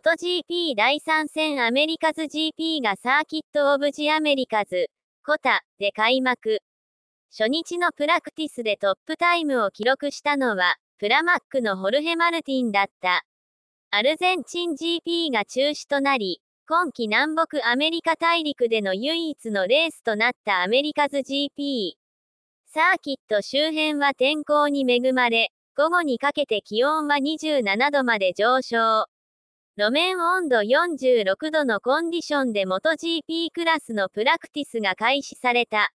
元 g p 第3戦アメリカズ GP がサーキット・オブ・ジ・アメリカズ、コタ、で開幕。初日のプラクティスでトップタイムを記録したのは、プラマックのホルヘ・マルティンだった。アルゼンチン GP が中止となり、今季南北アメリカ大陸での唯一のレースとなったアメリカズ GP。サーキット周辺は天候に恵まれ、午後にかけて気温は27度まで上昇。路面温度46度のコンディションで MotoGP クラスのプラクティスが開始された。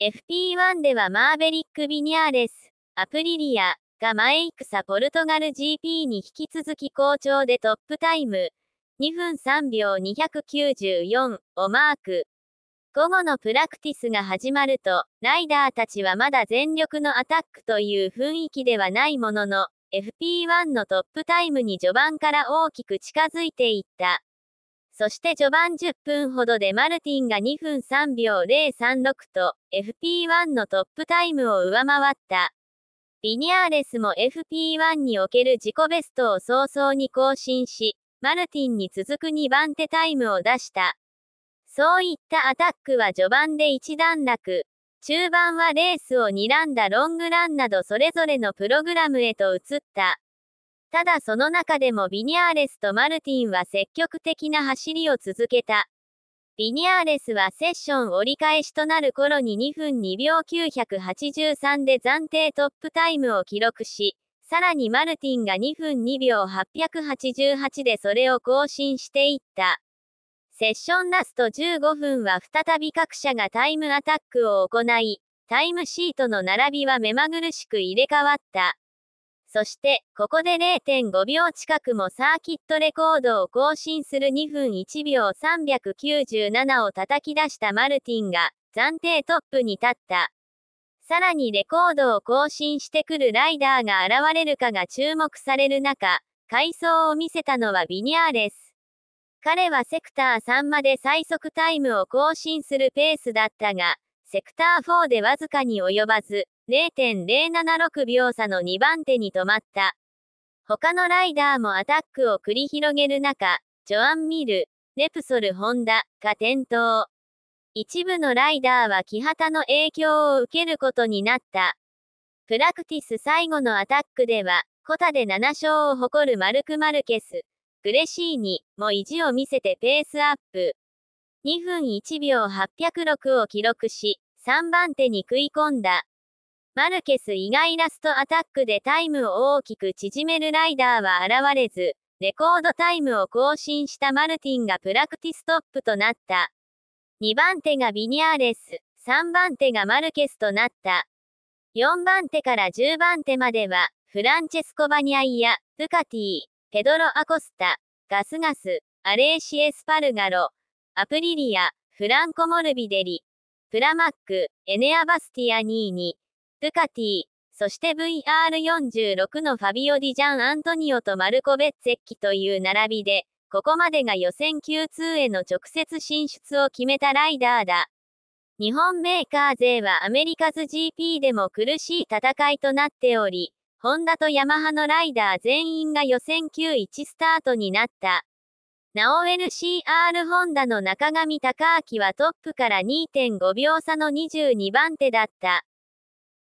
FP1 ではマーベリック・ビニャーレス、アプリリアがエイクサポルトガル GP に引き続き好調でトップタイム、2分3秒294をマーク。午後のプラクティスが始まると、ライダーたちはまだ全力のアタックという雰囲気ではないものの、FP1 のトップタイムに序盤から大きく近づいていった。そして序盤10分ほどでマルティンが2分3秒036と FP1 のトップタイムを上回った。ビニアーレスも FP1 における自己ベストを早々に更新し、マルティンに続く2番手タイムを出した。そういったアタックは序盤で一段落。中盤はレースを睨んだロングランなどそれぞれのプログラムへと移った。ただその中でもビニアーレスとマルティンは積極的な走りを続けた。ビニアーレスはセッション折り返しとなる頃に2分2秒983で暫定トップタイムを記録し、さらにマルティンが2分2秒888でそれを更新していった。セッションラスト15分は再び各社がタイムアタックを行い、タイムシートの並びは目まぐるしく入れ替わった。そして、ここで0.5秒近くもサーキットレコードを更新する2分1秒397を叩き出したマルティンが、暫定トップに立った。さらにレコードを更新してくるライダーが現れるかが注目される中、快走を見せたのはビニャーレス。彼はセクター3まで最速タイムを更新するペースだったが、セクター4でわずかに及ばず、0.076秒差の2番手に止まった。他のライダーもアタックを繰り広げる中、ジョアン・ミル、レプソル・ホンダが転倒。一部のライダーは木旗の影響を受けることになった。プラクティス最後のアタックでは、コタで7勝を誇るマルク・マルケス、グレシーニも意地を見せてペースアップ。2分1秒806を記録し、3番手に食い込んだ。マルケス以外ラストアタックでタイムを大きく縮めるライダーは現れず、レコードタイムを更新したマルティンがプラクティストップとなった。2番手がビニャーレス、3番手がマルケスとなった。4番手から10番手までは、フランチェスコ・バニャイや、プカティ、ペドロ・アコスタ、ガスガス、アレーシエスパルガロ、アプリリア、フランコ・モルビデリ、プラマック、エネア・バスティア・ニーニ、ドゥカティ、そして VR46 のファビオ・ディジャン・アントニオとマルコ・ベッツェッキという並びで、ここまでが予選 Q2 への直接進出を決めたライダーだ。日本メーカー勢はアメリカズ GP でも苦しい戦いとなっており、ホンダとヤマハのライダー全員が予選9-1スタートになった。なお LCR ホンダの中上隆明はトップから2.5秒差の22番手だった。